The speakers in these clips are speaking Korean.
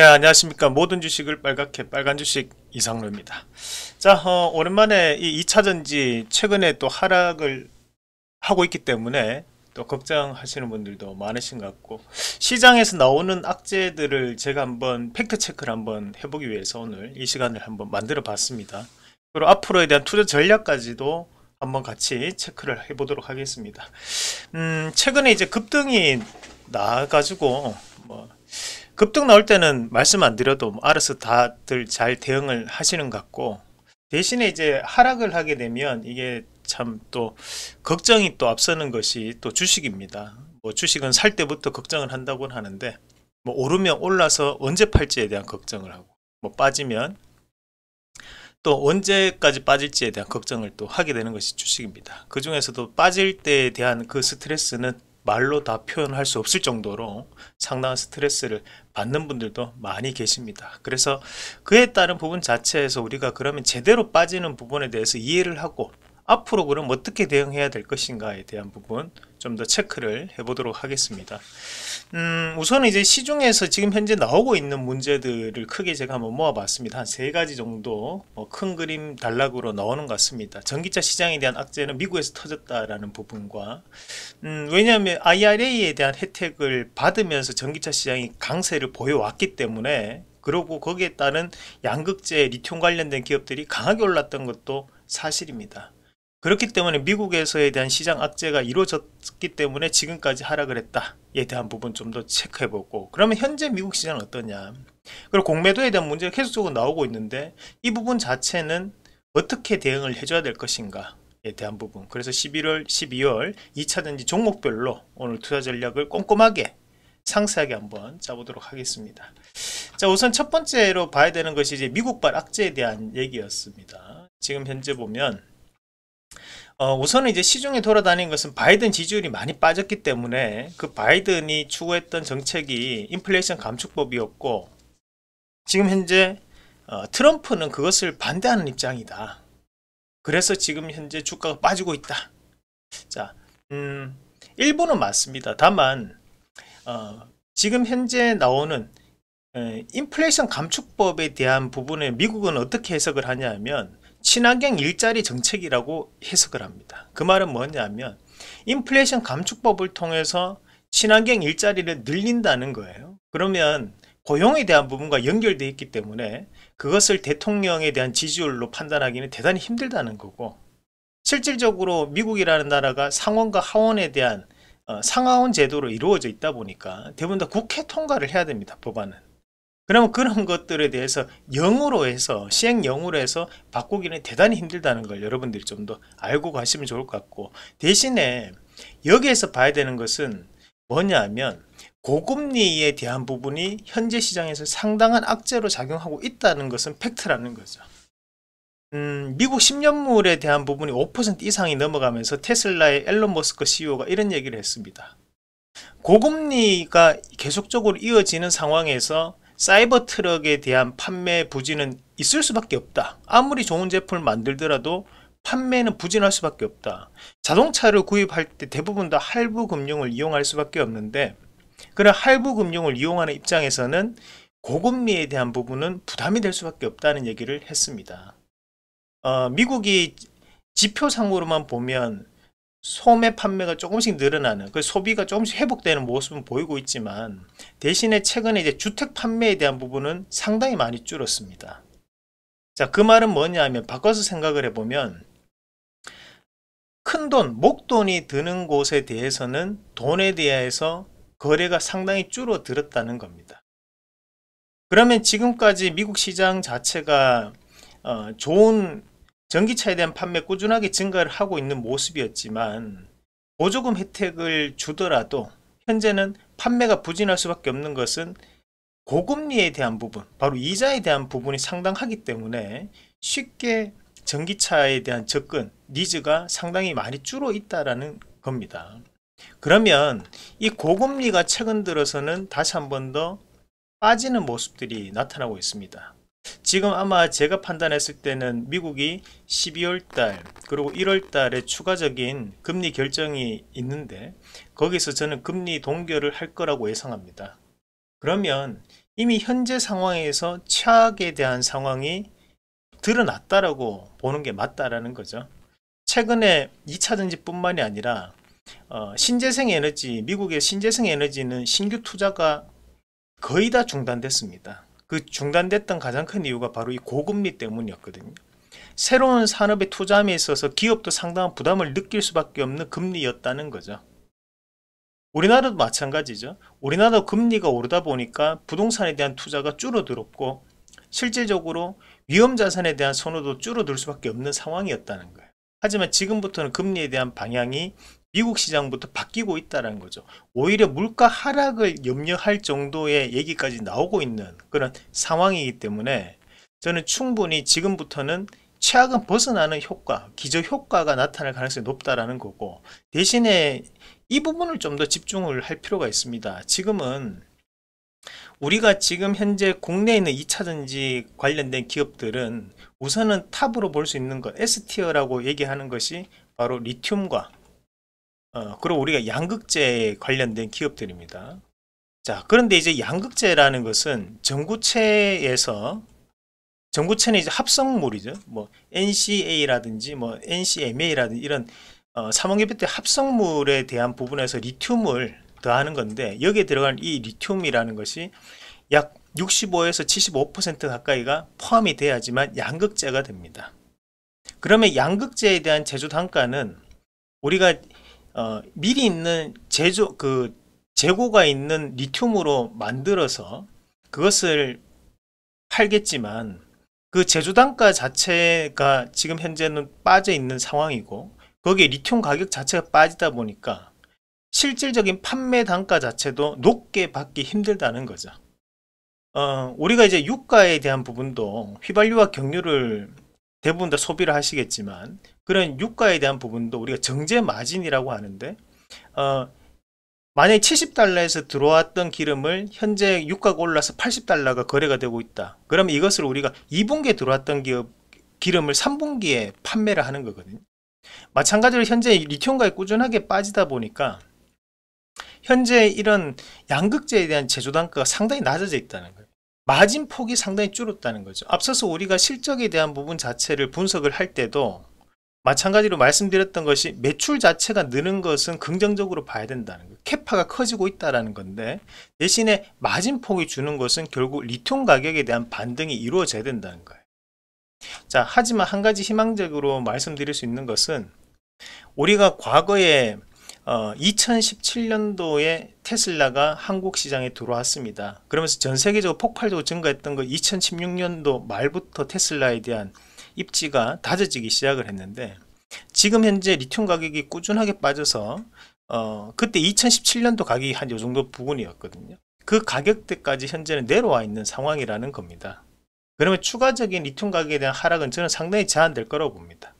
네 안녕하십니까 모든 주식을 빨갛게 빨간 주식 이상로입니다 자 어, 오랜만에 이 2차전지 최근에 또 하락을 하고 있기 때문에 또 걱정하시는 분들도 많으신 것 같고 시장에서 나오는 악재들을 제가 한번 팩트체크를 한번 해보기 위해서 오늘 이 시간을 한번 만들어 봤습니다 그리고 앞으로에 대한 투자 전략까지도 한번 같이 체크를 해보도록 하겠습니다 음 최근에 이제 급등이 나가지고 뭐 급등 나올 때는 말씀 안 드려도 뭐 알아서 다들 잘 대응을 하시는 것 같고 대신에 이제 하락을 하게 되면 이게 참 또 걱정이 또 앞서는 것이 또 주식입니다. 뭐 주식은 살 때부터 걱정을 한다고는 하는데 뭐 오르면 올라서 언제 팔지에 대한 걱정을 하고 뭐 빠지면 또 언제까지 빠질지에 대한 걱정을 또 하게 되는 것이 주식입니다. 그 중에서도 빠질 때에 대한 그 스트레스는 말로 다 표현할 수 없을 정도로 상당한 스트레스를 받는 분들도 많이 계십니다. 그래서 그에 따른 부분 자체에서 우리가 그러면 제대로 빠지는 부분에 대해서 이해를 하고 앞으로 그럼 어떻게 대응해야 될 것인가에 대한 부분 좀 더 체크를 해보도록 하겠습니다. 음, 우선 이제 시중에서 지금 현재 나오고 있는 문제들을 크게 제가 한번 모아봤습니다. 한 세 가지 정도 뭐큰 그림 단락으로 나오는 것 같습니다. 전기차 시장에 대한 악재는 미국에서 터졌다라는 부분과 음, 왜냐하면 IRA에 대한 혜택을 받으면서 전기차 시장이 강세를 보여왔기 때문에 그리고 거기에 따른 양극재 리튬 관련된 기업들이 강하게 올랐던 것도 사실입니다. 그렇기 때문에 미국에서에 대한 시장 악재가 이루어졌기 때문에 지금까지 하락을 했다에 대한 부분 좀 더 체크해보고 그러면 현재 미국 시장은 어떠냐 그리고 공매도에 대한 문제가 계속적으로 나오고 있는데 이 부분 자체는 어떻게 대응을 해줘야 될 것인가에 대한 부분 그래서 11월 12월 2차전지 종목별로 오늘 투자 전략을 꼼꼼하게 상세하게 한번 짜보도록 하겠습니다 자 우선 첫 번째로 봐야 되는 것이 이제 미국발 악재에 대한 얘기였습니다 지금 현재 보면 어, 우선은 이제 시중에 돌아다닌 것은 바이든 지지율이 많이 빠졌기 때문에 그 바이든이 추구했던 정책이 인플레이션 감축법이었고 지금 현재 어, 트럼프는 그것을 반대하는 입장이다. 그래서 지금 현재 주가가 빠지고 있다. 자, 음, 일부는 맞습니다. 다만 어, 지금 현재 나오는 에, 인플레이션 감축법에 대한 부분에 미국은 어떻게 해석을 하냐면 친환경 일자리 정책이라고 해석을 합니다. 그 말은 뭐냐면 인플레이션 감축법을 통해서 친환경 일자리를 늘린다는 거예요. 그러면 고용에 대한 부분과 연결돼 있기 때문에 그것을 대통령에 대한 지지율로 판단하기는 대단히 힘들다는 거고 실질적으로 미국이라는 나라가 상원과 하원에 대한 어, 상하원 제도로 이루어져 있다 보니까 대부분 다 국회 통과를 해야 됩니다. 법안은. 그러면 그런 것들에 대해서 영어로 해서 시행 영어로 해서 바꾸기는 대단히 힘들다는 걸 여러분들이 좀 더 알고 가시면 좋을 것 같고 대신에 여기에서 봐야 되는 것은 뭐냐면 고금리에 대한 부분이 현재 시장에서 상당한 악재로 작용하고 있다는 것은 팩트라는 거죠. 음, 미국 10년물에 대한 부분이 5% 이상이 넘어가면서 테슬라의 앨런 머스크 CEO가 이런 얘기를 했습니다. 고금리가 계속적으로 이어지는 상황에서 사이버 트럭에 대한 판매 부진은 있을 수밖에 없다. 아무리 좋은 제품을 만들더라도 판매는 부진할 수밖에 없다. 자동차를 구입할 때 대부분 다 할부 금융을 이용할 수밖에 없는데 그런 할부 금융을 이용하는 입장에서는 고금리에 대한 부분은 부담이 될 수밖에 없다는 얘기를 했습니다. 어, 미국이 지표상으로만 보면 소매 판매가 조금씩 늘어나는 그 소비가 조금씩 회복되는 모습은 보이고 있지만 대신에 최근에 이제 주택 판매에 대한 부분은 상당히 많이 줄었습니다. 자, 그 말은 뭐냐면 바꿔서 생각을 해보면 큰 돈, 목돈이 드는 곳에 대해서는 돈에 대해서 거래가 상당히 줄어들었다는 겁니다. 그러면 지금까지 미국 시장 자체가 어, 좋은 전기차에 대한 판매 꾸준하게 증가를 하고 있는 모습이었지만 보조금 혜택을 주더라도 현재는 판매가 부진할 수밖에 없는 것은 고금리에 대한 부분, 바로 이자에 대한 부분이 상당하기 때문에 쉽게 전기차에 대한 접근, 니즈가 상당히 많이 줄어 있다라는 겁니다. 그러면 이 고금리가 최근 들어서는 다시 한번 더 빠지는 모습들이 나타나고 있습니다. 지금 아마 제가 판단했을 때는 미국이 12월달 그리고 1월달에 추가적인 금리 결정이 있는데 거기서 저는 금리 동결을 할 거라고 예상합니다. 그러면 이미 현재 상황에서 최악에 대한 상황이 드러났다라고 보는 게 맞다라는 거죠. 최근에 2차전지 뿐만이 아니라 어, 신재생 에너지 미국의 신재생 에너지는 신규 투자가 거의 다 중단됐습니다. 그 중단됐던 가장 큰 이유가 바로 이 고금리 때문이었거든요. 새로운 산업에 투자함에 있어서 기업도 상당한 부담을 느낄 수밖에 없는 금리였다는 거죠. 우리나라도 마찬가지죠. 우리나라도 금리가 오르다 보니까 부동산에 대한 투자가 줄어들었고 실질적으로 위험자산에 대한 선호도 줄어들 수밖에 없는 상황이었다는 거예요. 하지만 지금부터는 금리에 대한 방향이 미국 시장부터 바뀌고 있다는 거죠. 오히려 물가 하락을 염려할 정도의 얘기까지 나오고 있는 그런 상황이기 때문에 저는 충분히 지금부터는 최악은 벗어나는 효과, 기저 효과가 나타날 가능성이 높다라는 거고 대신에 이 부분을 좀 더 집중을 할 필요가 있습니다. 지금은 우리가 지금 현재 국내에 있는 2차전지 관련된 기업들은 우선은 탑으로 볼 수 있는 것, S티어라고 얘기하는 것이 바로 리튬과 어, 그리고 우리가 양극재에 관련된 기업들입니다. 자, 그런데 이제 양극재라는 것은 전구체에서 전구체는 이제 합성물이죠. 뭐 NCA라든지 뭐 NCMA라든지 이런 어, 삼원계표 때 합성물에 대한 부분에서 리튬을 더하는 건데 여기에 들어간 이 리튬이라는 것이 약 65에서 75% 가까이가 포함이 돼야지만 양극재가 됩니다. 그러면 양극재에 대한 제조 단가는 우리가 어, 미리 있는 제조 그 재고가 있는 리튬으로 만들어서 그것을 팔겠지만 그 제조 단가 자체가 지금 현재는 빠져 있는 상황이고 거기에 리튬 가격 자체가 빠지다 보니까 실질적인 판매 단가 자체도 높게 받기 힘들다는 거죠. 어, 우리가 이제 유가에 대한 부분도 휘발유와 경유를 대부분 다 소비를 하시겠지만 그런 유가에 대한 부분도 우리가 정제 마진이라고 하는데 어, 만약에 70달러에서 들어왔던 기름을 현재 유가가 올라서 80달러가 거래가 되고 있다. 그러면 이것을 우리가 2분기에 들어왔던 기업, 기름을 3분기에 판매를 하는 거거든요. 마찬가지로 현재 리튬가에 꾸준하게 빠지다 보니까 현재 이런 양극재에 대한 제조 단가가 상당히 낮아져 있다는 거예요. 마진 폭이 상당히 줄었다는 거죠. 앞서서 우리가 실적에 대한 부분 자체를 분석을 할 때도 마찬가지로 말씀드렸던 것이 매출 자체가 느는 것은 긍정적으로 봐야 된다는 거예요 캐파가 커지고 있다는 건데 대신에 마진폭이 주는 것은 결국 리튬 가격에 대한 반등이 이루어져야 된다는 거예요. 자 하지만 한 가지 희망적으로 말씀드릴 수 있는 것은 우리가 과거에 어, 2017년도에 테슬라가 한국 시장에 들어왔습니다. 그러면서 전 세계적으로 폭발적으로 증가했던 거 2016년도 말부터 테슬라에 대한 입지가 다져지기 시작을 했는데 지금 현재 리튬 가격이 꾸준하게 빠져서 어 그때 2017년도 가격이 한요 정도 부분이었거든요. 그 가격대까지 현재는 내려와 있는 상황이라는 겁니다. 그러면 추가적인 리튬 가격에 대한 하락은 저는 상당히 제한될 거라고 봅니다.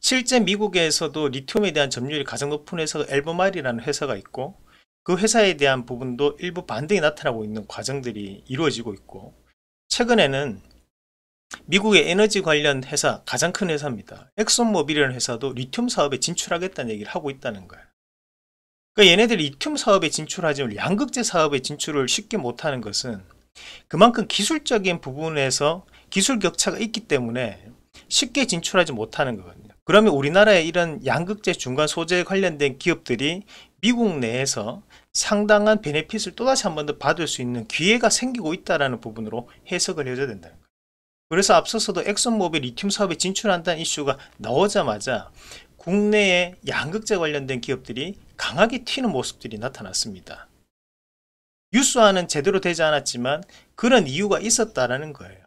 실제 미국에서도 리튬에 대한 점유율이 가장 높은 회사가 엘버마이라는 회사가 있고 그 회사에 대한 부분도 일부 반등이 나타나고 있는 과정들이 이루어지고 있고 최근에는 미국의 에너지 관련 회사 가장 큰 회사입니다. 엑소모빌이라는 회사도 리튬 사업에 진출하겠다는 얘기를 하고 있다는 거예요. 그러니까 얘네들 이 리튬 사업에 진출하지만 양극재 사업에 진출을 쉽게 못하는 것은 그만큼 기술적인 부분에서 기술 격차가 있기 때문에 쉽게 진출하지 못하는 거거든요. 그러면 우리나라의 이런 양극재 중간 소재 에 관련된 기업들이 미국 내에서 상당한 베네핏을 또다시 한 번 더 받을 수 있는 기회가 생기고 있다는 부분으로 해석을 해줘야 된다 는 거예요. 그래서 앞서서도 엑슨모빌 리튬 사업에 진출한다는 이슈가 나오자마자 국내에 양극재 관련된 기업들이 강하게 튀는 모습들이 나타났습니다. 뉴스화는 제대로 되지 않았지만 그런 이유가 있었다라는 거예요.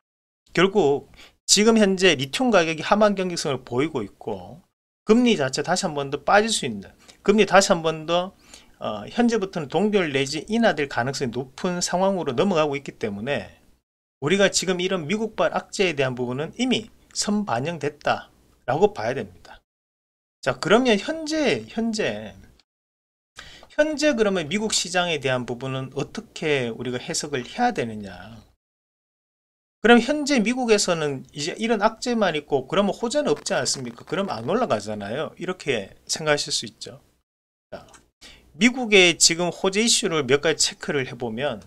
결국 지금 현재 리튬 가격이 하반 경기성을 보이고 있고 금리 자체 다시 한 번 더 빠질 수 있는 금리 다시 한 번더 어, 현재부터는 동결 내지 인하될 가능성이 높은 상황으로 넘어가고 있기 때문에 우리가 지금 이런 미국발 악재에 대한 부분은 이미 선반영됐다라고 봐야 됩니다. 자 그러면 현재 현재 현재 그러면 미국 시장에 대한 부분은 어떻게 우리가 해석을 해야 되느냐 그럼 현재 미국에서는 이제 이런 악재만 있고 그러면 호재는 없지 않습니까 그럼 안 올라가잖아요 이렇게 생각하실 수 있죠 자, 미국의 지금 호재 이슈를 몇 가지 체크를 해보면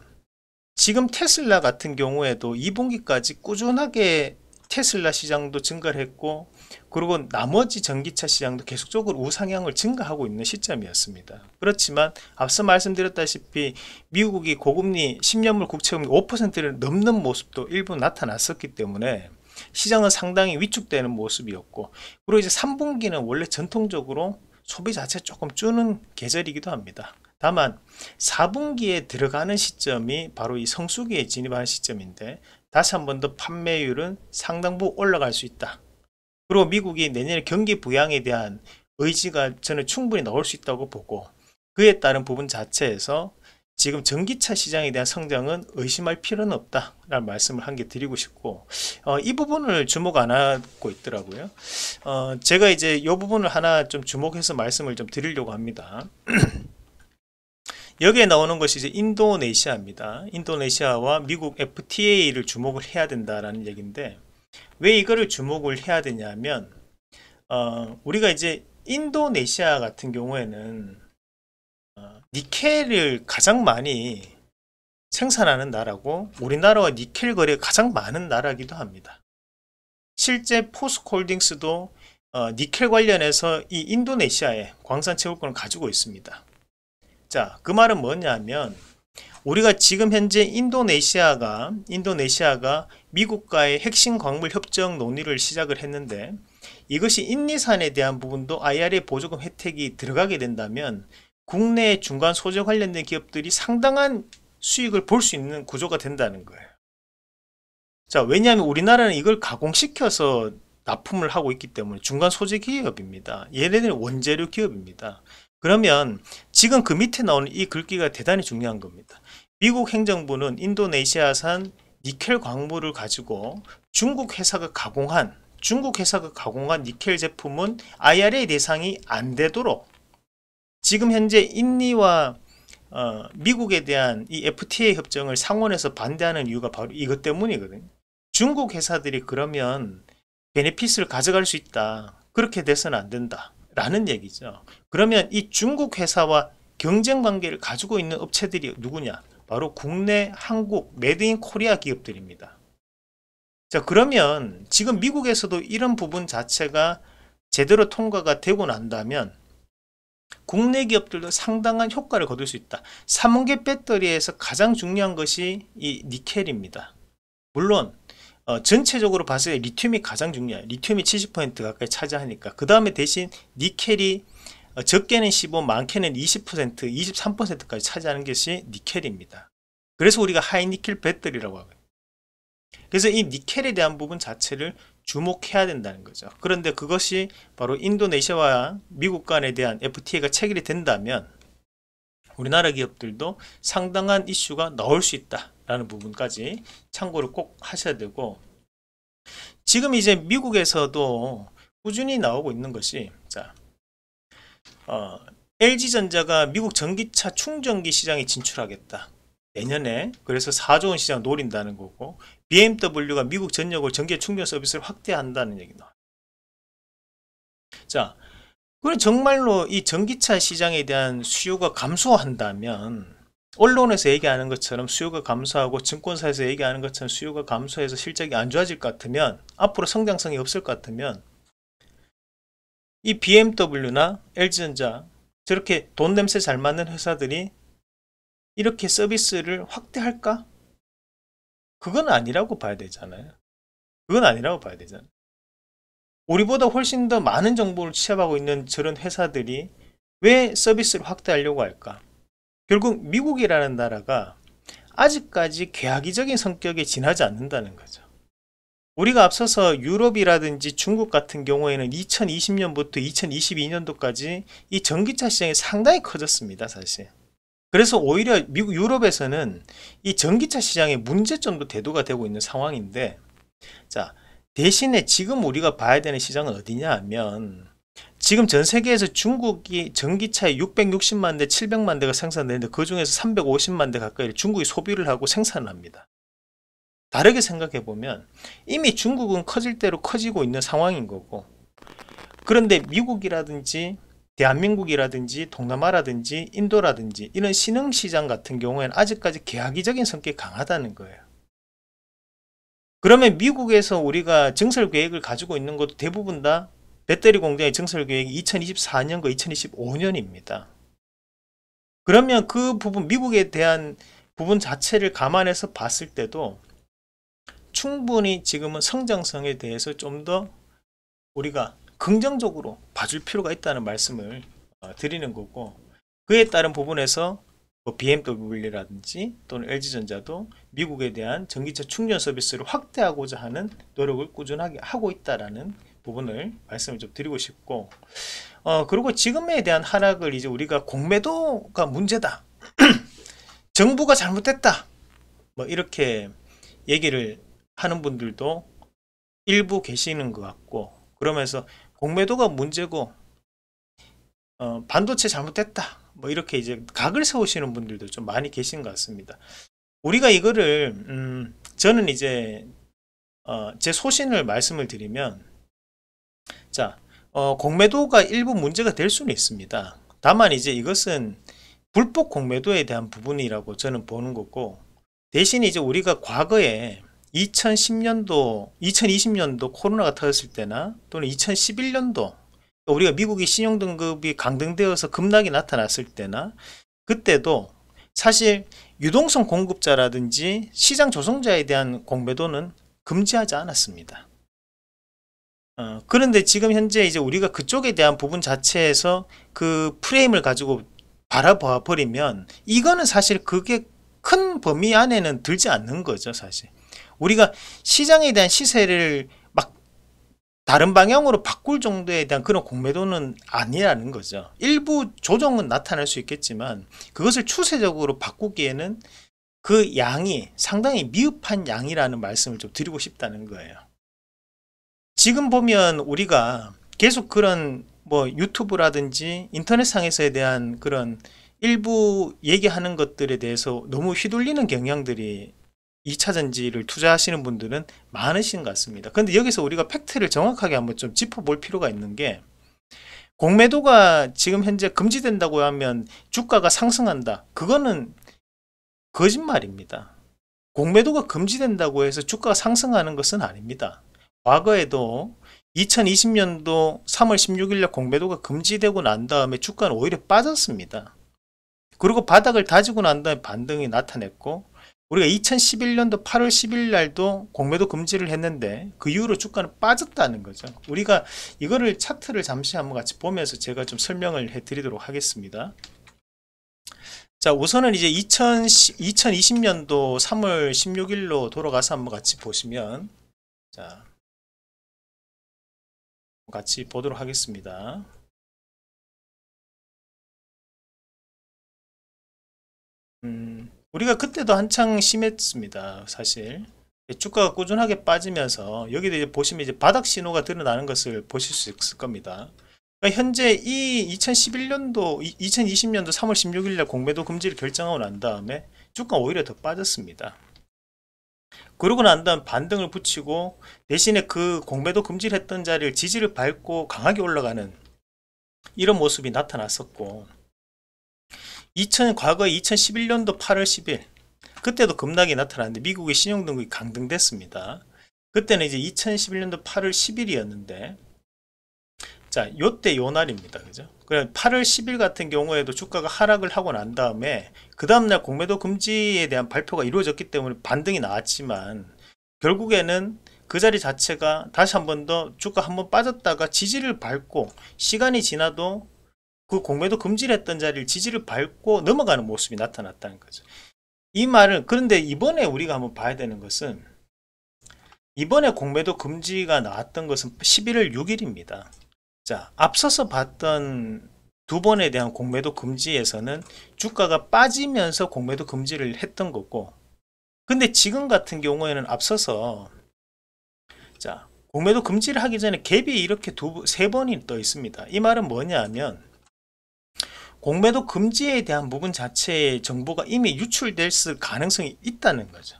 지금 테슬라 같은 경우에도 2분기까지 꾸준하게 테슬라 시장도 증가를 했고 그리고 나머지 전기차 시장도 계속적으로 우상향을 증가하고 있는 시점이었습니다. 그렇지만 앞서 말씀드렸다시피 미국이 고금리 10년물 국채금리 5%를 넘는 모습도 일부 나타났었기 때문에 시장은 상당히 위축되는 모습이었고 그리고 이제 3분기는 원래 전통적으로 소비 자체 조금 주는 계절이기도 합니다. 다만 4분기에 들어가는 시점이 바로 이 성수기에 진입하는 시점인데 다시 한 번 더 판매율은 상당 부 올라갈 수 있다. 그리고 미국이 내년에 경기 부양에 대한 의지가 저는 충분히 나올 수 있다고 보고 그에 따른 부분 자체에서 지금 전기차 시장에 대한 성장은 의심할 필요는 없다라는 말씀을 한 개 드리고 싶고 어, 이 부분을 주목 안 하고 있더라고요. 어, 제가 이제 이 부분을 하나 좀 주목해서 말씀을 좀 드리려고 합니다. 여기에 나오는 것이 이제 인도네시아입니다. 인도네시아와 미국 FTA를 주목을 해야 된다라는 얘기인데 왜 이거를 주목을 해야 되냐면 어, 우리가 이제 인도네시아 같은 경우에는 어, 니켈을 가장 많이 생산하는 나라고 우리나라와 니켈 거래가 가장 많은 나라기도 합니다. 실제 포스콜딩스도 어, 니켈 관련해서 이 인도네시아에 광산 채굴권을 가지고 있습니다. 자, 그 말은 뭐냐면 우리가 지금 현재 인도네시아가 인도네시아가 미국과의 핵심 광물 협정 논의를 시작을 했는데 이것이 인리산에 대한 부분도 IRA 보조금 혜택이 들어가게 된다면 국내 중간 소재 관련된 기업들이 상당한 수익을 볼 수 있는 구조가 된다는 거예요. 자, 왜냐하면 우리나라는 이걸 가공시켜서 납품을 하고 있기 때문에 중간 소재 기업입니다. 얘네들은 원재료 기업입니다. 그러면 지금 그 밑에 나오는 이 글귀가 대단히 중요한 겁니다. 미국 행정부는 인도네시아산 니켈 광물을 가지고 중국 회사가 가공한 중국 회사가 가공한 니켈 제품은 IRA 대상이 안 되도록 지금 현재 인니와 어, 미국에 대한 이 FTA 협정을 상원에서 반대하는 이유가 바로 이것 때문이거든요. 중국 회사들이 그러면 베네피스를 가져갈 수 있다. 그렇게 돼서는 안 된다. 라는 얘기죠. 그러면 이 중국 회사와 경쟁 관계를 가지고 있는 업체들이 누구냐? 바로 국내 한국 메드인 코리아 기업들입니다. 자 그러면 지금 미국에서도 이런 부분 자체가 제대로 통과가 되고 난다면 국내 기업들도 상당한 효과를 거둘 수 있다. 3원계 배터리에서 가장 중요한 것이 이 니켈입니다. 물론 어, 전체적으로 봤을 때 리튬이 가장 중요해요. 리튬이 70% 가까이 차지하니까 그 다음에 대신 니켈이 어, 적게는 15, 많게는 20%, 23%까지 차지하는 것이 니켈입니다. 그래서 우리가 하이니켈 배터리라고 하고요. 그래서 이 니켈에 대한 부분 자체를 주목해야 된다는 거죠. 그런데 그것이 바로 인도네시아와 미국 간에 대한 FTA가 체결이 된다면 우리나라 기업들도 상당한 이슈가 나올 수 있다. 라는 부분까지 참고를 꼭 하셔야 되고 지금 이제 미국에서도 꾸준히 나오고 있는 것이 자 어, LG전자가 미국 전기차 충전기 시장에 진출하겠다 내년에 그래서 4조 원 시장 노린다는 거고 BMW가 미국 전역을 전기 충전 서비스를 확대한다는 얘기 나와요 자 그럼 정말로 이 전기차 시장에 대한 수요가 감소한다면 언론에서 얘기하는 것처럼 수요가 감소하고 증권사에서 얘기하는 것처럼 수요가 감소해서 실적이 안 좋아질 것 같으면 앞으로 성장성이 없을 것 같으면 이 BMW나 LG전자 저렇게 돈 냄새 잘 맞는 회사들이 이렇게 서비스를 확대할까? 그건 아니라고 봐야 되잖아요. 그건 아니라고 봐야 되잖아요. 우리보다 훨씬 더 많은 정보를 취합하고 있는 저런 회사들이 왜 서비스를 확대하려고 할까? 결국 미국이라는 나라가 아직까지 개화이적인 성격에 지나지 않는다는 거죠. 우리가 앞서서 유럽이라든지 중국 같은 경우에는 2020년부터 2022년도까지 이 전기차 시장이 상당히 커졌습니다. 사실. 그래서 오히려 미국 유럽에서는 이 전기차 시장의 문제점도 대두가 되고 있는 상황인데 자 대신에 지금 우리가 봐야 되는 시장은 어디냐 하면 지금 전 세계에서 중국이 전기차에 660만 대, 700만 대가 생산되는데 그 중에서 350만 대 가까이를 중국이 소비를 하고 생산합니다. 다르게 생각해 보면 이미 중국은 커질 대로 커지고 있는 상황인 거고 그런데 미국이라든지 대한민국이라든지 동남아라든지 인도라든지 이런 신흥시장 같은 경우에는 아직까지 계약이적인 성격이 강하다는 거예요. 그러면 미국에서 우리가 증설 계획을 가지고 있는 것도 대부분 다 배터리 공장의 증설 계획이 2024년과 2025년입니다. 그러면 그 부분 미국에 대한 부분 자체를 감안해서 봤을 때도 충분히 지금은 성장성에 대해서 좀 더 우리가 긍정적으로 봐줄 필요가 있다는 말씀을 어, 드리는 거고 그에 따른 부분에서 뭐 BMW라든지 또는 LG전자도 미국에 대한 전기차 충전 서비스를 확대하고자 하는 노력을 꾸준하게 하고 있다라는 부분을 말씀을 좀 드리고 싶고 어 그리고 지금에 대한 하락을 이제 우리가 공매도가 문제다 정부가 잘못됐다 뭐 이렇게 얘기를 하는 분들도 일부 계시는 것 같고 그러면서 공매도가 문제고 어, 반도체 잘못됐다 뭐 이렇게 이제 각을 세우시는 분들도 좀 많이 계신 것 같습니다 우리가 이거를 음, 저는 이제 어, 제 소신을 말씀을 드리면 자, 어, 공매도가 일부 문제가 될 수는 있습니다. 다만 이제 이것은 불법 공매도에 대한 부분이라고 저는 보는 거고 대신 이제 우리가 과거에 2010년도, 2020년도 코로나가 터졌을 때나 또는 2011년도 우리가 미국의 신용등급이 강등되어서 급락이 나타났을 때나 그때도 사실 유동성 공급자라든지 시장 조성자에 대한 공매도는 금지하지 않았습니다. 어, 그런데 지금 현재 이제 우리가 그쪽에 대한 부분 자체에서 그 프레임을 가지고 바라봐 버리면 이거는 사실 그게 큰 범위 안에는 들지 않는 거죠 사실 우리가 시장에 대한 시세를 막 다른 방향으로 바꿀 정도에 대한 그런 공매도는 아니라는 거죠 일부 조정은 나타날 수 있겠지만 그것을 추세적으로 바꾸기에는 그 양이 상당히 미흡한 양이라는 말씀을 좀 드리고 싶다는 거예요 지금 보면 우리가 계속 그런 뭐 유튜브라든지 인터넷상에서에 대한 그런 일부 얘기하는 것들에 대해서 너무 휘둘리는 경향들이 2차전지를 투자하시는 분들은 많으신 것 같습니다. 그런데 여기서 우리가 팩트를 정확하게 한번 좀 짚어볼 필요가 있는 게 공매도가 지금 현재 금지된다고 하면 주가가 상승한다. 그거는 거짓말입니다. 공매도가 금지된다고 해서 주가가 상승하는 것은 아닙니다. 과거에도 2020년도 3월 16일날 공매도가 금지되고 난 다음에 주가는 오히려 빠졌습니다. 그리고 바닥을 다지고 난 다음에 반등이 나타냈고 우리가 2011년도 8월 10일 날도 공매도 금지를 했는데 그 이후로 주가는 빠졌다는 거죠. 우리가 이거를 차트를 잠시 한번 같이 보면서 제가 좀 설명을 해드리도록 하겠습니다. 자 우선은 이제 2 0 2 0년도 3월 16일로 돌아가서 한번 같이 보시면 자 같이 보도록 하겠습니다. 음, 우리가 그때도 한창 심했습니다. 사실 주가가 꾸준하게 빠지면서 여기도 이제 보시면 이제 바닥 신호가 드러나는 것을 보실 수 있을 겁니다. 그러니까 현재 이 2011년도, 2020년도 3월 16일 날 공매도 금지를 결정하고 난 다음에 주가 오히려 더 빠졌습니다. 그러고 난 다음 반등을 붙이고 대신에 그 공매도 금지를 했던 자리를 지지를 밟고 강하게 올라가는 이런 모습이 나타났었고 2000 과거에 2011년도 8월 10일 그때도 급락이 나타났는데 미국의 신용등급이 강등됐습니다. 그때는 이제 2011년도 8월 10일이었는데 자, 요때 요 날입니다. 그죠? 그럼 8월 10일 같은 경우에도 주가가 하락을 하고 난 다음에 그 다음날 공매도 금지에 대한 발표가 이루어졌기 때문에 반등이 나왔지만 결국에는 그 자리 자체가 다시 한 번 더 주가 한 번 빠졌다가 지지를 밟고 시간이 지나도 그 공매도 금지를 했던 자리를 지지를 밟고 넘어가는 모습이 나타났다는 거죠. 이 말은 그런데 이번에 우리가 한번 봐야 되는 것은 이번에 공매도 금지가 나왔던 것은 11월 6일입니다. 자, 앞서서 봤던 두 번에 대한 공매도 금지에서는 주가가 빠지면서 공매도 금지를 했던 거고 근데 지금 같은 경우에는 앞서서 자 공매도 금지를 하기 전에 갭이 이렇게 두, 세 번이 떠 있습니다. 이 말은 뭐냐 하면 공매도 금지에 대한 부분 자체의 정보가 이미 유출될 가능성이 있다는 거죠.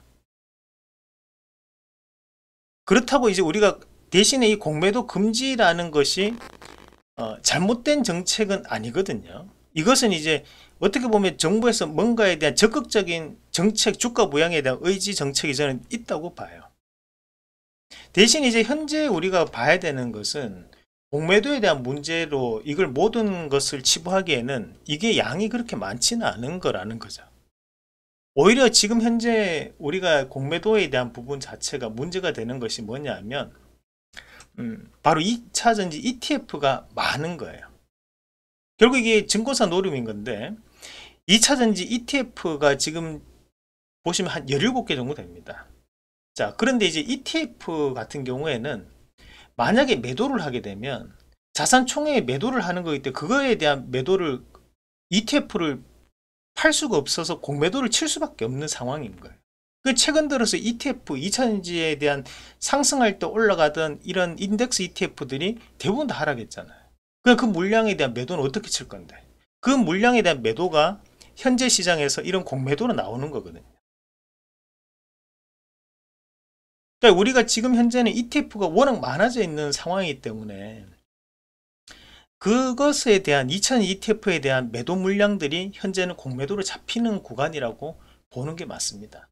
그렇다고 이제 우리가 대신에 이 공매도 금지라는 것이 어, 잘못된 정책은 아니거든요. 이것은 이제 어떻게 보면 정부에서 뭔가에 대한 적극적인 정책, 주가 모양에 대한 의지 정책이 저는 있다고 봐요. 대신 이제 현재 우리가 봐야 되는 것은 공매도에 대한 문제로 이걸 모든 것을 치부하기에는 이게 양이 그렇게 많지는 않은 거라는 거죠. 오히려 지금 현재 우리가 공매도에 대한 부분 자체가 문제가 되는 것이 뭐냐면 음. 바로 2차전지 ETF가 많은 거예요. 결국 이게 증권사 노름인 건데 2차전지 ETF가 지금 보시면 한 17개 정도 됩니다. 자, 그런데 이제 ETF 같은 경우에는 만약에 매도를 하게 되면 자산 총액에 매도를 하는 거기 때문에 그거에 대한 매도를 ETF를 팔 수가 없어서 공매도를 칠 수밖에 없는 상황인 거예요. 그 최근 들어서 ETF, 2 0 0 0지에 대한 상승할 때 올라가던 이런 인덱스 ETF들이 대부분 다 하락했잖아요. 그러그 그러니까 물량에 대한 매도는 어떻게 칠 건데? 그 물량에 대한 매도가 현재 시장에서 이런 공매도로 나오는 거거든요. 그러니까 우리가 지금 현재는 ETF가 워낙 많아져 있는 상황이기 때문에 그것에 대한 2000 ETF에 대한 매도 물량들이 현재는 공매도로 잡히는 구간이라고 보는 게 맞습니다.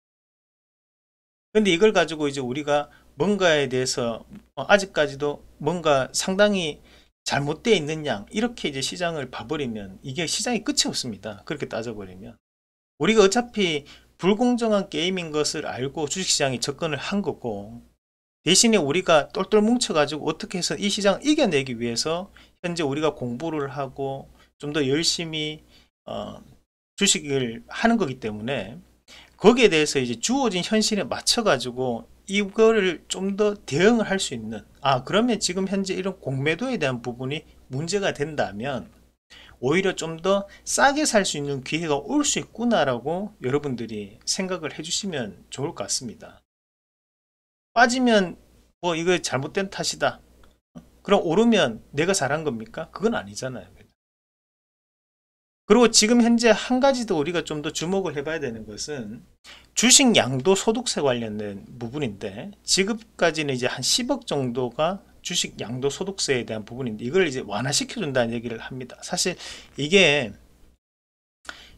근데 이걸 가지고 이제 우리가 뭔가에 대해서 뭐 아직까지도 뭔가 상당히 잘못되어 있는 양 이렇게 이제 시장을 봐버리면 이게 시장이 끝이 없습니다. 그렇게 따져버리면 우리가 어차피 불공정한 게임인 것을 알고 주식시장이 접근을 한 거고 대신에 우리가 똘똘 뭉쳐가지고 어떻게 해서 이 시장을 이겨내기 위해서 현재 우리가 공부를 하고 좀 더 열심히 어, 주식을 하는 거기 때문에 거기에 대해서 이제 주어진 현실에 맞춰가지고 이거를 좀 더 대응을 할 수 있는 아 그러면 지금 현재 이런 공매도에 대한 부분이 문제가 된다면 오히려 좀 더 싸게 살 수 있는 기회가 올 수 있구나라고 여러분들이 생각을 해주시면 좋을 것 같습니다. 빠지면 뭐 이거 잘못된 탓이다. 그럼 오르면 내가 잘한 겁니까? 그건 아니잖아요. 그리고 지금 현재 한 가지 더 우리가 좀 더 주목을 해봐야 되는 것은 주식 양도 소득세 관련된 부분인데 지금까지는 이제 한 10억 정도가 주식 양도 소득세에 대한 부분인데 이걸 이제 완화시켜 준다는 얘기를 합니다. 사실 이게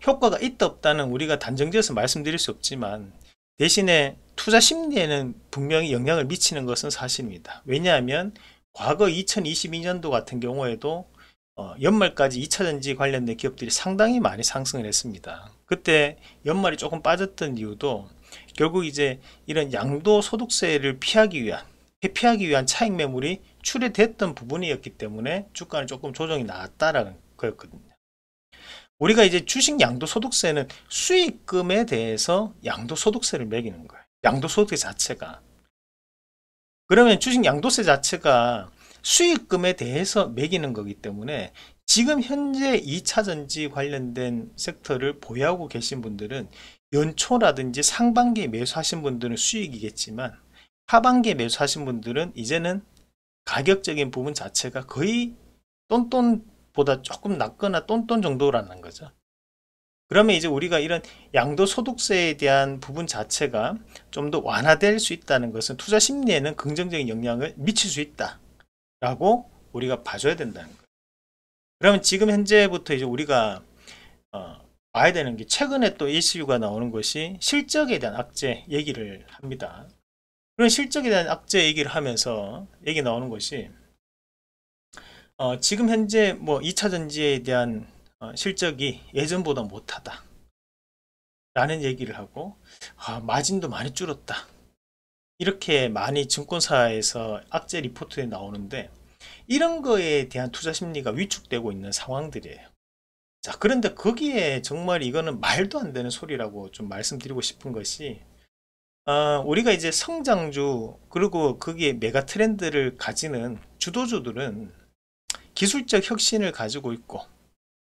효과가 있다 없다는 우리가 단정지어서 말씀드릴 수 없지만 대신에 투자 심리에는 분명히 영향을 미치는 것은 사실입니다. 왜냐하면 과거 2022년도 같은 경우에도 어, 연말까지 2차전지 관련된 기업들이 상당히 많이 상승을 했습니다. 그때 연말이 조금 빠졌던 이유도 결국 이제 이런 양도 소득세를 피하기 위한 회피하기 위한 차익 매물이 출회됐던 부분이었기 때문에 주가는 조금 조정이 나왔다라는 거였거든요. 우리가 이제 주식 양도소득세는 수익금에 대해서 양도소득세를 매기는 거예요. 양도소득세 자체가. 그러면 주식 양도세 자체가 수익금에 대해서 매기는 거기 때문에 지금 현재 2차전지 관련된 섹터를 보유하고 계신 분들은 연초라든지 상반기에 매수하신 분들은 수익이겠지만 하반기에 매수하신 분들은 이제는 가격적인 부분 자체가 거의 똔똔보다 조금 낮거나 똔똔 정도라는 거죠. 그러면 이제 우리가 이런 양도소득세에 대한 부분 자체가 좀 더 완화될 수 있다는 것은 투자 심리에는 긍정적인 영향을 미칠 수 있다. 라고 우리가 봐줘야 된다는 거예요. 그러면 지금 현재부터 이제 우리가 어, 봐야 되는 게 최근에 또 ECU가 나오는 것이 실적에 대한 악재 얘기를 합니다. 그런 실적에 대한 악재 얘기를 하면서 얘기 나오는 것이 어, 지금 현재 뭐 2차전지에 대한 어, 실적이 예전보다 못하다 라는 얘기를 하고 아, 마진도 많이 줄었다 이렇게 많이 증권사에서 악재 리포트에 나오는데 이런 거에 대한 투자 심리가 위축되고 있는 상황들이에요. 자, 그런데 거기에 정말 이거는 말도 안 되는 소리라고 좀 말씀드리고 싶은 것이 어, 우리가 이제 성장주 그리고 거기에 메가 트렌드를 가지는 주도주들은 기술적 혁신을 가지고 있고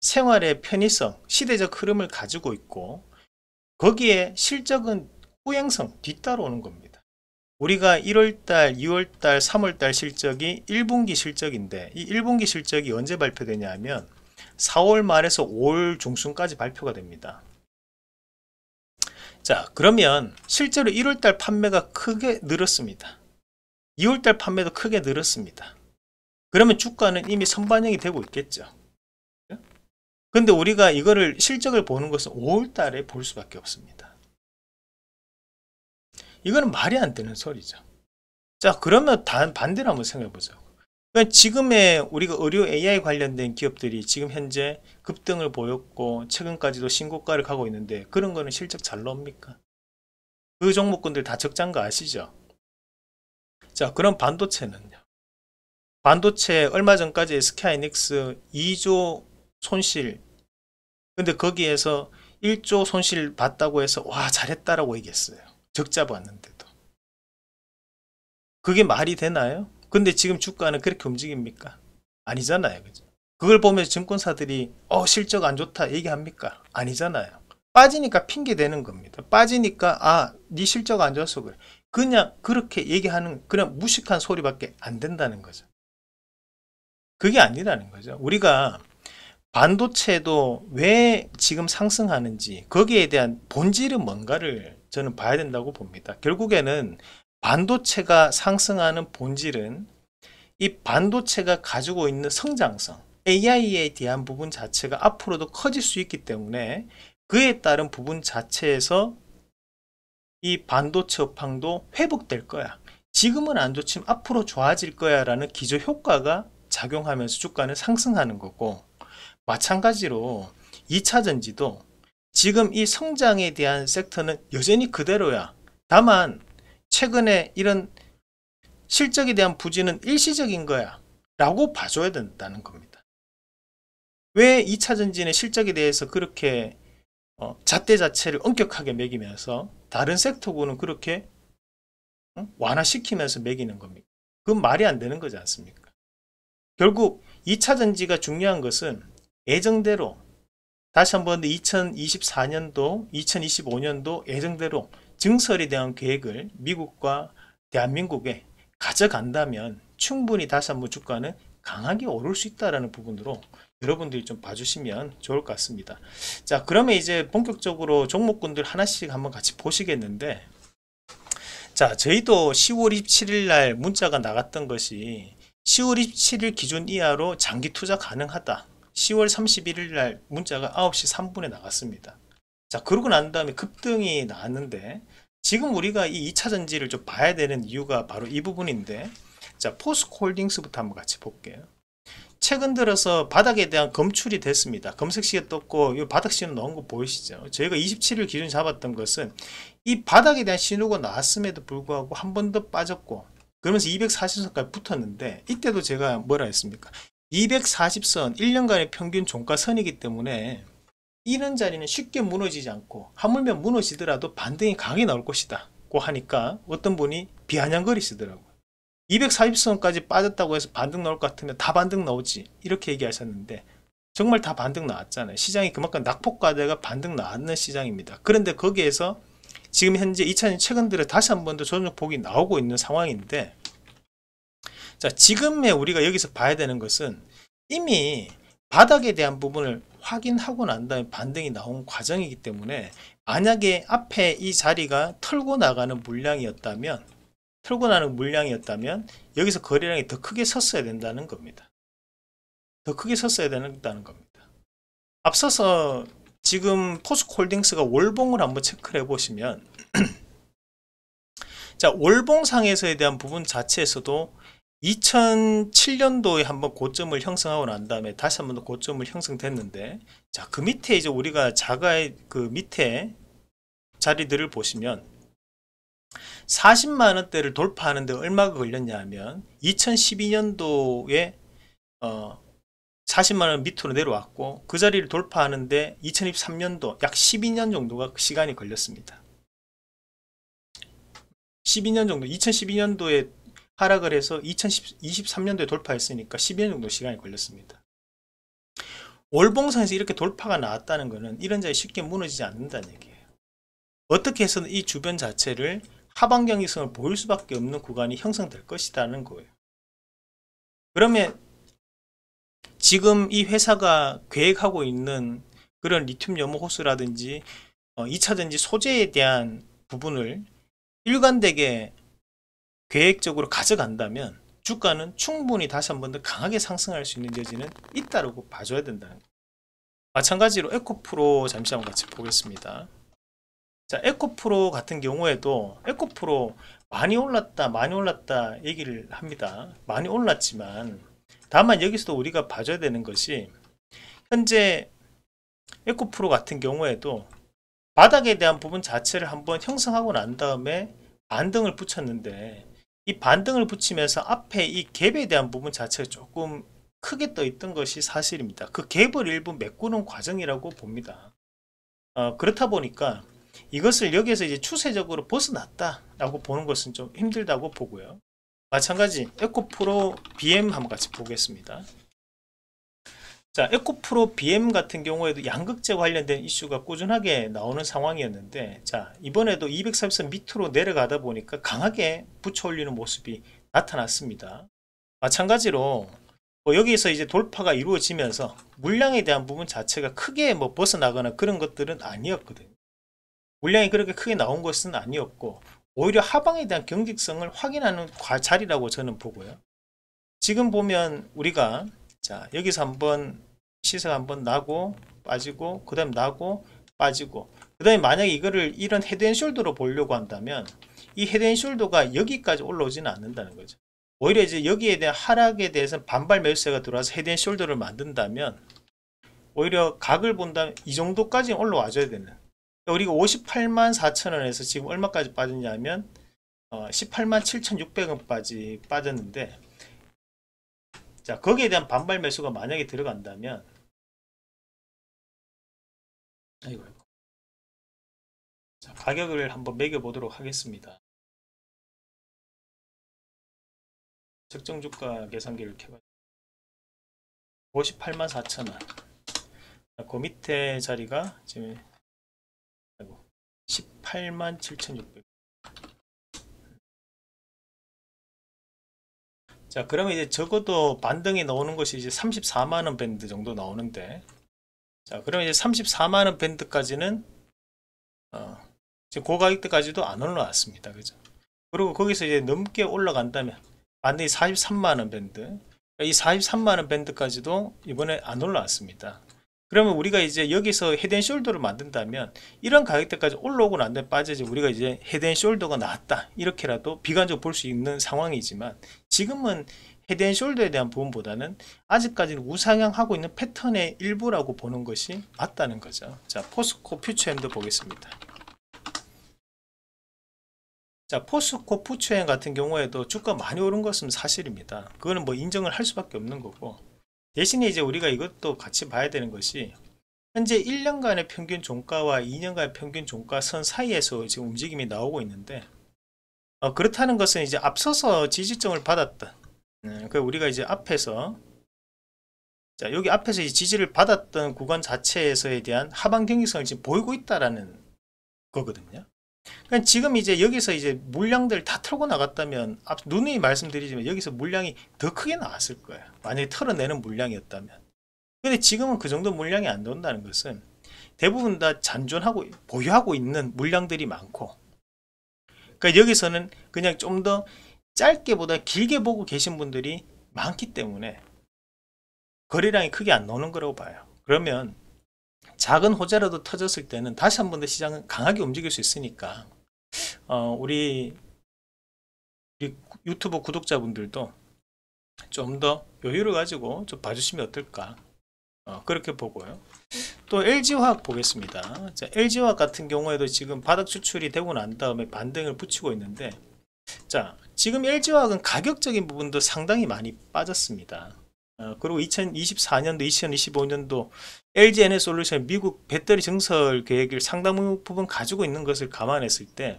생활의 편의성, 시대적 흐름을 가지고 있고 거기에 실적은 후행성 뒤따라오는 겁니다. 우리가 1월달, 2월달, 3월달 실적이 1분기 실적인데 이 1분기 실적이 언제 발표되냐면 하 4월 말에서 5월 중순까지 발표가 됩니다. 자 그러면 실제로 1월달 판매가 크게 늘었습니다. 2월달 판매도 크게 늘었습니다. 그러면 주가는 이미 선반영이 되고 있겠죠. 근데 우리가 이거를 실적을 보는 것은 5월달에 볼 수밖에 없습니다. 이거는 말이 안 되는 소리죠. 자 그러면 단 반대로 한번 생각해 보자 그러니까 지금의 우리가 의료 AI 관련된 기업들이 지금 현재 급등을 보였고 최근까지도 신고가를 가고 있는데 그런 거는 실적 잘 나옵니까? 그 종목군들 다 적자인 거 아시죠? 자 그럼 반도체는요? 반도체 얼마 전까지 SKINX 2조 손실 근데 거기에서 1조 손실 봤다고 해서 와 잘했다라고 얘기했어요. 적자 봤는데도. 그게 말이 되나요? 근데 지금 주가는 그렇게 움직입니까? 아니잖아요. 그죠? 그걸 보면서 증권사들이 어 실적 안 좋다 얘기합니까? 아니잖아요. 빠지니까 핑계 대는 겁니다. 빠지니까 아, 네 실적 안 좋아서 그래. 그냥 그렇게 얘기하는 그냥 무식한 소리밖에 안 된다는 거죠. 그게 아니라는 거죠. 우리가 반도체도 왜 지금 상승하는지 거기에 대한 본질은 뭔가를 저는 봐야 된다고 봅니다. 결국에는 반도체가 상승하는 본질은 이 반도체가 가지고 있는 성장성, AI에 대한 부분 자체가 앞으로도 커질 수 있기 때문에 그에 따른 부분 자체에서 이 반도체 업황도 회복될 거야. 지금은 안 좋지만 앞으로 좋아질 거야 라는 기조 효과가 작용하면서 주가는 상승하는 거고 마찬가지로 2차전지도 지금 이 성장에 대한 섹터는 여전히 그대로야. 다만 최근에 이런 실적에 대한 부진은 일시적인 거야 라고 봐줘야 된다는 겁니다. 왜 2차전지의 실적에 대해서 그렇게 어, 잣대 자체를 엄격하게 매기면서 다른 섹터고는 그렇게 응? 완화시키면서 매기는 겁니까? 그건 말이 안 되는 거지 않습니까? 결국 2차전지가 중요한 것은 예정대로 다시 한번 2024년도, 2025년도 예정대로 증설에 대한 계획을 미국과 대한민국에 가져간다면 충분히 다시 한번 주가는 강하게 오를 수 있다라는 부분으로 여러분들이 좀 봐주시면 좋을 것 같습니다. 자, 그러면 이제 본격적으로 종목군들 하나씩 한번 같이 보시겠는데 자, 저희도 10월 27일 날 문자가 나갔던 것이 10월 27일 기준 이하로 장기 투자 가능하다. 10월 31일 날 문자가 9시 3분에 나갔습니다. 자 그러고 난 다음에 급등이 나왔는데 지금 우리가 이 2차전지를 좀 봐야 되는 이유가 바로 이 부분인데 자 포스코홀딩스부터 한번 같이 볼게요. 최근 들어서 바닥에 대한 검출이 됐습니다. 검색시계 떴고 이 바닥 신호 나온 거 보이시죠? 저희가 27일 기준 잡았던 것은 이 바닥에 대한 신호가 나왔음에도 불구하고 한 번 더 빠졌고 그러면서 240선까지 붙었는데 이때도 제가 뭐라 했습니까? 240선 1년간의 평균 종가선이기 때문에 이런 자리는 쉽게 무너지지 않고 하물며 무너지더라도 반등이 강하게 나올 것이다 고 하니까 어떤 분이 비아냥거리시더라고요 240선까지 빠졌다고 해서 반등 나올 것 같으면 다 반등 나오지 이렇게 얘기하셨는데 정말 다 반등 나왔잖아요 시장이 그만큼 낙폭과대가 반등 나왔는 시장입니다 그런데 거기에서 지금 현재 2차년 최근 들에 다시 한 번더전용폭이 나오고 있는 상황인데 자, 지금의 우리가 여기서 봐야 되는 것은 이미 바닥에 대한 부분을 확인하고 난 다음에 반등이 나온 과정이기 때문에 만약에 앞에 이 자리가 털고 나가는 물량이었다면 털고 나는 물량이었다면 여기서 거래량이 더 크게 섰어야 된다는 겁니다. 더 크게 섰어야 된다는 겁니다. 앞서서 지금 포스콜딩스가 월봉을 한번 체크를 해보시면 자 월봉상에서에 대한 부분 자체에서도 2007년도에 한번 고점을 형성하고 난 다음에 다시 한번 더 고점을 형성됐는데 자그 밑에 이제 우리가 자가의 그 밑에 자리들을 보시면 40만원대를 돌파하는데 얼마가 걸렸냐 하면 2012년도에 어 40만원 밑으로 내려왔고 그 자리를 돌파하는데 2023년도 약 12년 정도가 시간이 걸렸습니다 12년 정도 2012년도에 하락을 해서 2023년도에 돌파했으니까 12년 정도 시간이 걸렸습니다. 월봉선에서 이렇게 돌파가 나왔다는 것은 이런 자리 쉽게 무너지지 않는다는 얘기예요. 어떻게 해서는 이 주변 자체를 하반경이성을 보일 수밖에 없는 구간이 형성될 것이라는 거예요. 그러면 지금 이 회사가 계획하고 있는 그런 리튬 염호 호수라든지 2차전지 어, 소재에 대한 부분을 일관되게 계획적으로 가져간다면 주가는 충분히 다시 한 번 더 강하게 상승할 수 있는 여지는 있다고 봐줘야 된다는 거예요. 마찬가지로 에코프로 잠시 한번 같이 보겠습니다. 자, 에코프로 같은 경우에도 에코프로 많이 올랐다, 많이 올랐다 얘기를 합니다. 많이 올랐지만 다만 여기서도 우리가 봐줘야 되는 것이 현재 에코프로 같은 경우에도 바닥에 대한 부분 자체를 한번 형성하고 난 다음에 반등을 붙였는데 이 반등을 붙이면서 앞에 이 갭에 대한 부분 자체가 조금 크게 떠 있던 것이 사실입니다. 그 갭을 일부 메꾸는 과정이라고 봅니다. 어, 그렇다 보니까 이것을 여기에서 이제 추세적으로 벗어났다라고 보는 것은 좀 힘들다고 보고요. 마찬가지 에코프로 BM 한번 같이 보겠습니다. 자, 에코프로 BM 같은 경우에도 양극재 관련된 이슈가 꾸준하게 나오는 상황이었는데 자, 이번에도 230선 밑으로 내려가다 보니까 강하게 붙여 올리는 모습이 나타났습니다. 마찬가지로 뭐 여기에서 이제 돌파가 이루어지면서 물량에 대한 부분 자체가 크게 뭐 벗어나거나 그런 것들은 아니었거든요. 물량이 그렇게 크게 나온 것은 아니었고 오히려 하방에 대한 경직성을 확인하는 자리라고 저는 보고요. 지금 보면 우리가 자 여기서 한번 시세가 한번 나고 빠지고 그 다음 나고 빠지고 그 다음에 만약에 이거를 이런 헤드앤숄더로 보려고 한다면 이 헤드앤숄더가 여기까지 올라오지는 않는다는 거죠 오히려 이제 여기에 대한 하락에 대해서 반발 매수세가 들어와서 헤드앤숄더를 만든다면 오히려 각을 본다면 이 정도까지 올라와 줘야 되는 그러니까 우리가 58만 4천원에서 지금 얼마까지 빠졌냐면 어, 18만 7,600원까지 빠졌는데 자 거기에 대한 반발 매수가 만약에 들어간다면 아이고 자 가격을 한번 매겨보도록 하겠습니다 적정 주가 계산기를 켜가지고 58만 4천원 그 밑에 자리가 지금 18만 7 6 0자 그러면 이제 적어도 반등이 나오는 것이 이제 34만원 밴드 정도 나오는데 자 그러면 이제 34만원 밴드까지는 어, 지금 고 가격대까지도 안 올라왔습니다 그죠 그리고 거기서 이제 넘게 올라간다면 반등이 43만원 밴드 이 43만원 밴드까지도 이번에 안 올라왔습니다 그러면 우리가 이제 여기서 헤드앤숄더를 만든다면 이런 가격대까지 올라오고 난 다음에 빠지지 우리가 이제 헤드앤숄더가 나왔다 이렇게라도 비관적으로 볼 수 있는 상황이지만 지금은 헤드앤숄더에 대한 부분보다는 아직까지는 우상향하고 있는 패턴의 일부라고 보는 것이 맞다는 거죠. 자, 포스코 퓨처엠도 보겠습니다. 자, 포스코 퓨처엠 같은 경우에도 주가 많이 오른 것은 사실입니다. 그거는 뭐 인정을 할 수밖에 없는 거고 대신에 이제 우리가 이것도 같이 봐야 되는 것이 현재 1년간의 평균 종가와 2년간의 평균 종가선 사이에서 지금 움직임이 나오고 있는데 어, 그렇다는 것은 이제 앞서서 지지점을 받았던 음, 그 우리가 이제 앞에서 자 여기 앞에서 지지를 받았던 구간 자체에서에 대한 하방 경기성을 지금 보이고 있다라는 거거든요. 그러니까 지금 이제 여기서 이제 물량들 다 털고 나갔다면 앞 누누이 말씀드리지만 여기서 물량이 더 크게 나왔을 거예요. 만약에 털어내는 물량이었다면. 근데 지금은 그 정도 물량이 안돈다는 것은 대부분 다 잔존하고 보유하고 있는 물량들이 많고 그러니까 여기서는 그냥 좀 더 짧게 보다 길게 보고 계신 분들이 많기 때문에 거래량이 크게 안 나오는 거라고 봐요. 그러면 작은 호재라도 터졌을 때는 다시 한 번 더 시장은 강하게 움직일 수 있으니까 어, 우리, 우리 유튜브 구독자분들도 좀 더 여유를 가지고 좀 봐주시면 어떨까 어, 그렇게 보고요. 또 LG화학 보겠습니다. 자, LG화학 같은 경우에도 지금 바닥 추출이 되고 난 다음에 반등을 붙이고 있는데 자 지금 LG화학은 가격적인 부분도 상당히 많이 빠졌습니다. 어, 그리고 2024년도, 2025년도 LG 에너 솔루션 미국 배터리 증설 계획을 상당 부분 가지고 있는 것을 감안했을 때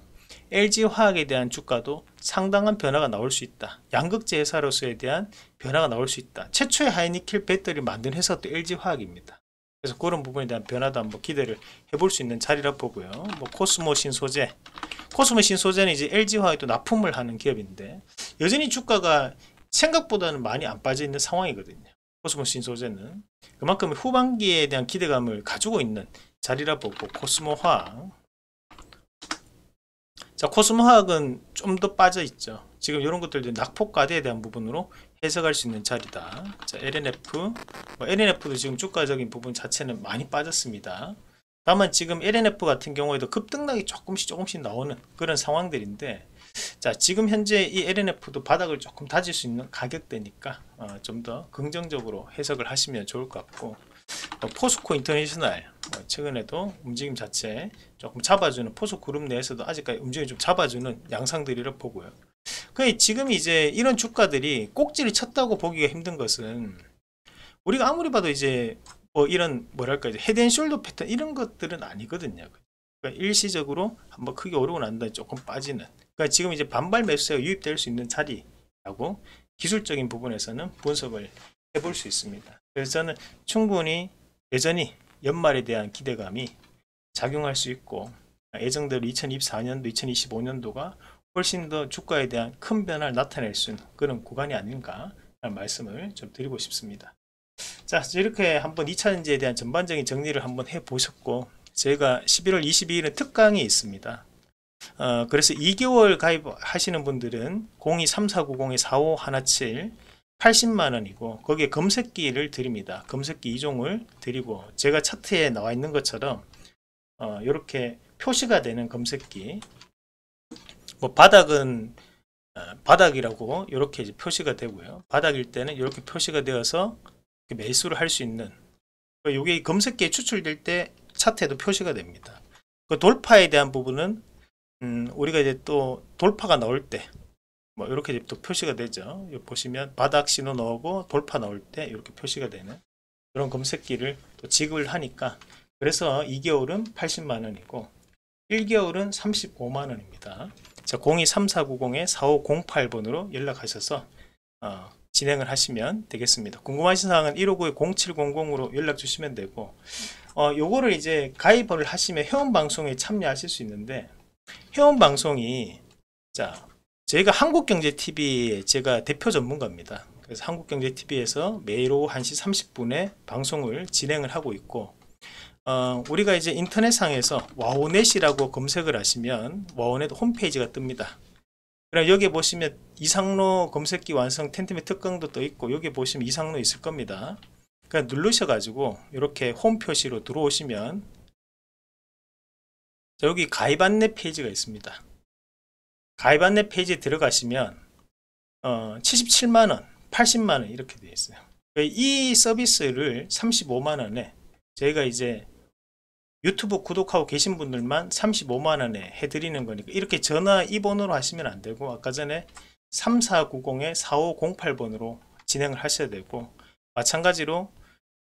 LG 화학에 대한 주가도 상당한 변화가 나올 수 있다. 양극재 회사로서에 대한 변화가 나올 수 있다. 최초의 하이니킬 배터리 만든 회사도 LG 화학입니다. 그래서 그런 부분에 대한 변화도 한번 기대를 해볼 수 있는 자리라 보고요. 뭐 코스모 신소재, 코스모 신소재는 이제 LG 화학이 또 납품을 하는 기업인데 여전히 주가가 생각보다는 많이 안 빠져 있는 상황이거든요. 코스모 신소재는 그만큼 후반기에 대한 기대감을 가지고 있는 자리라 보고 코스모화학 자 코스모화학은 좀 더 빠져 있죠. 지금 이런 것들도 낙폭과대에 대한 부분으로 해석할 수 있는 자리다. 자 LNF 뭐 LNF도 지금 주가적인 부분 자체는 많이 빠졌습니다. 다만 지금 LNF 같은 경우에도 급등락이 조금씩 조금씩 나오는 그런 상황들인데 자 지금 현재 이 LNF도 바닥을 조금 다질 수 있는 가격대니까 어, 좀 더 긍정적으로 해석을 하시면 좋을 것 같고 또 포스코 인터내셔널 어, 최근에도 움직임 자체 조금 잡아주는 포스그룹 내에서도 아직까지 움직임 좀 잡아주는 양상들이라 보고요 그 지금 이제 이런 주가들이 꼭지를 쳤다고 보기가 힘든 것은 우리가 아무리 봐도 이제 뭐 이런 뭐랄까 이제 헤드앤숄더 패턴 이런 것들은 아니거든요. 그러니까 일시적으로 한번 크게 오르고 난 다음에 조금 빠지는 그러니까 지금 이제 반발 매수세가 유입될 수 있는 자리라고 기술적인 부분에서는 분석을 해볼 수 있습니다. 그래서 저는 충분히 여전이 연말에 대한 기대감이 작용할 수 있고 예정대로 2024년도, 2025년도가 훨씬 더 주가에 대한 큰 변화를 나타낼 수 있는 그런 구간이 아닌가 말씀을 좀 드리고 싶습니다. 자 이렇게 한번 2차전지에 대한 전반적인 정리를 한번 해보셨고 저희가 11월 2 2일에 특강이 있습니다. 어, 그래서 2개월 가입하시는 분들은 023490-4517 80만원이고 거기에 검색기를 드립니다. 검색기 2종을 드리고 제가 차트에 나와 있는 것처럼 어, 이렇게 표시가 되는 검색기 뭐 바닥은 어, 바닥이라고 이렇게 표시가 되고요. 바닥일 때는 이렇게 표시가 되어서 매수를 할 수 있는 이게 그 검색기에 추출될 때 차트에도 표시가 됩니다. 그 돌파에 대한 부분은 음, 우리가 이제 또 돌파가 나올 때, 뭐 이렇게 또 표시가 되죠. 보시면 바닥 신호 넣고 돌파 나올 때 이렇게 표시가 되는 그런 검색기를 또 지급을 하니까 그래서 2개월은 80만 원이고 1개월은 35만 원입니다. 자, 023490-4508번으로 에 연락하셔서 어, 진행을 하시면 되겠습니다. 궁금하신 사항은 159-0700으로 연락 주시면 되고 어, 요거를 이제 가입을 하시면 회원 방송에 참여하실 수 있는데 회원 방송이 자 저희가 한국경제TV의 제가 대표 전문가입니다. 그래서 한국경제TV에서 매일 오후 1시 30분에 방송을 진행을 하고 있고 어, 우리가 이제 인터넷상에서 와우넷이라고 검색을 하시면 와우넷 홈페이지가 뜹니다. 그럼 여기 보시면 이상로 검색기 완성 텐트미 특강도 떠 있고 여기 보시면 이상로 있을 겁니다. 그냥 그러니까 누르셔가지고 이렇게 홈 표시로 들어오시면 자, 여기 가입 안내 페이지가 있습니다. 가입 안내 페이지에 들어가시면 어, 77만원, 80만원 이렇게 되어 있어요. 이 서비스를 35만원에 저희가 이제 유튜브 구독하고 계신 분들만 35만원에 해드리는 거니까 이렇게 전화 이 번호로 하시면 안 되고 아까 전에 3490-4508번으로 진행을 하셔야 되고 마찬가지로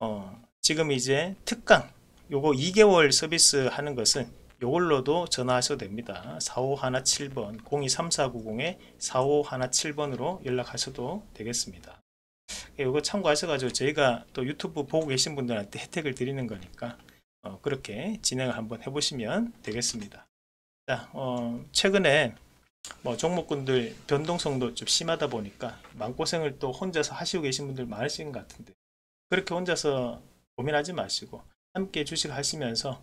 어, 지금 이제 특강 요거 2개월 서비스 하는 것은 이걸로도 전화하셔도 됩니다. 4517번 023490에 4517번으로 연락하셔도 되겠습니다. 이거 예, 참고하셔가지고 저희가 또 유튜브 보고 계신 분들한테 혜택을 드리는 거니까 어, 그렇게 진행을 한번 해보시면 되겠습니다. 자, 어, 최근에 뭐 종목군들 변동성도 좀 심하다 보니까 마음고생을 또 혼자서 하시고 계신 분들 많으신 것 같은데 그렇게 혼자서 고민하지 마시고 함께 주식 하시면서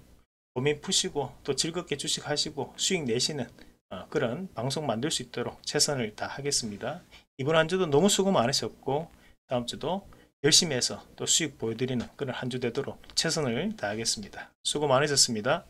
고민 푸시고 또 즐겁게 주식하시고 수익 내시는 어, 그런 방송 만들 수 있도록 최선을 다하겠습니다. 이번 한 주도 너무 수고 많으셨고 다음 주도 열심히 해서 또 수익 보여드리는 그런 한 주 되도록 최선을 다하겠습니다. 수고 많으셨습니다.